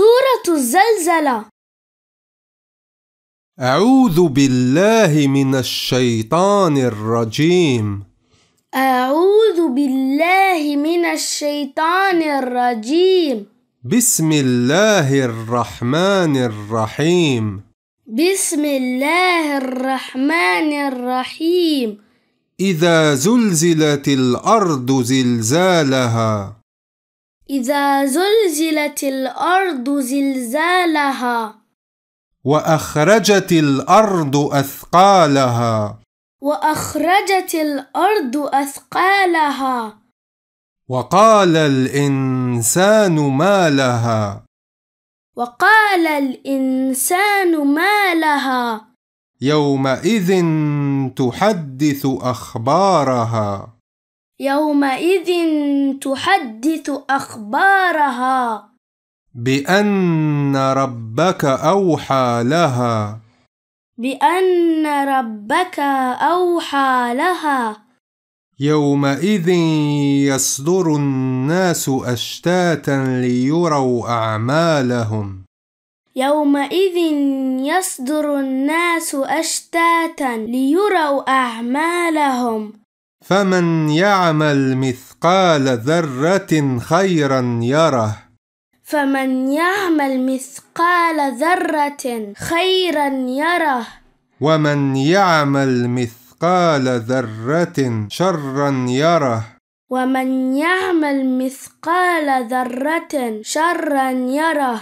سورة الزلزلة أعوذ بالله من الشيطان الرجيم أعوذ بالله من الشيطان الرجيم بسم الله الرحمن الرحيم بسم الله الرحمن الرحيم إذا زلزلت الأرض زلزالها إذا زلزلت الأرض زلزالها وأخرجت الأرض أثقالها وأخرجت الأرض أثقالها وقال الإنسان ما لها وقال الإنسان ما لها يومئذ تحدث أخبارها يومئذ تحدث أخبارها بأن ربك أوحى لها بأن ربك أوحى لها يومئذ يصدر الناس أشتاتا ليروا أعمالهم يومئذ يصدر الناس أشتاتا ليروا أعمالهم فمن يعمل مثقال ذرة خيرا يره فمن يعمل مثقال ذرة خيرا يره ومن يعمل مثقال ذرة شرا يره ومن يعمل مثقال ذرة شرا يره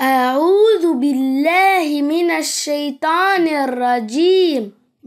أعوذ بالله من الشيطان الرجيم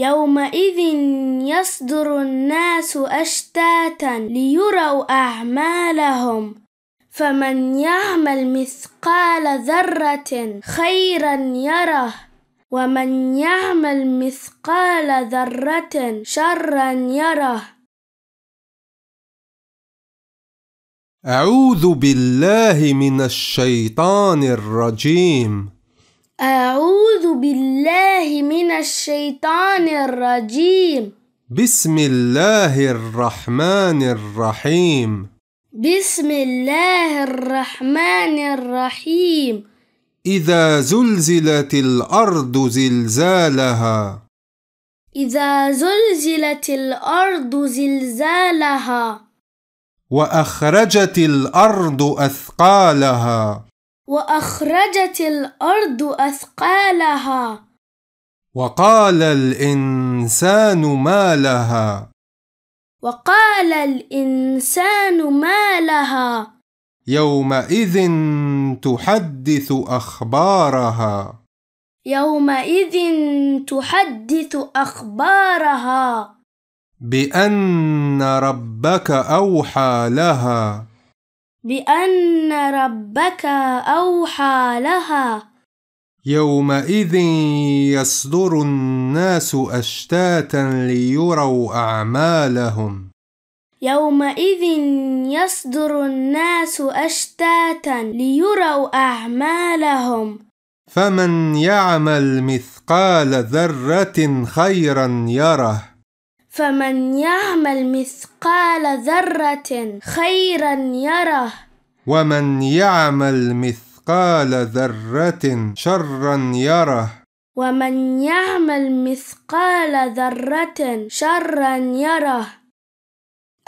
يومئذ يصدر الناس أشتاتا ليروا أعمالهم فمن يعمل مثقال ذرة خيرا يره ومن يعمل مثقال ذرة شرا يره أعوذ بالله من الشيطان الرجيم أعوذ بالله الشيطان الرجيم بسم الله الرحمن الرحيم بسم الله الرحمن الرحيم إذا زلزلت الأرض زلزالها إذا زلزلت الأرض زلزالها وأخرجت الأرض أثقالها وأخرجت الأرض أثقالها وقال الإنسان ما لها وقال الإنسان ما لها يومئذ تحدث أخبارها يومئذ تحدث أخبارها بأن ربك أوحى لها بأن ربك أوحى لها يومئذ يصدر الناس أشتاتا ليروا أعمالهم يومئذ يصدر الناس أشتاتا ليروا أعمالهم فمن يعمل مثقال ذرة خيرا يره فمن يعمل مثقال ذرة خيرا يره ومن يعمل مثقال مثقال ذرة شرا يره ومن يعمل مثقال ذرة شرا يره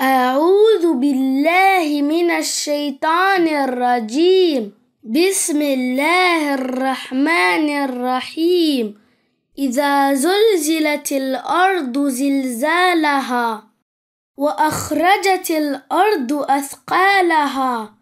أعوذ بالله من الشيطان الرجيم بسم الله الرحمن الرحيم إذا زلزلت الأرض زلزالها وأخرجت الأرض أثقالها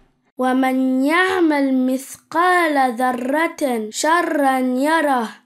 ومن يعمل مثقال ذرة شرا يره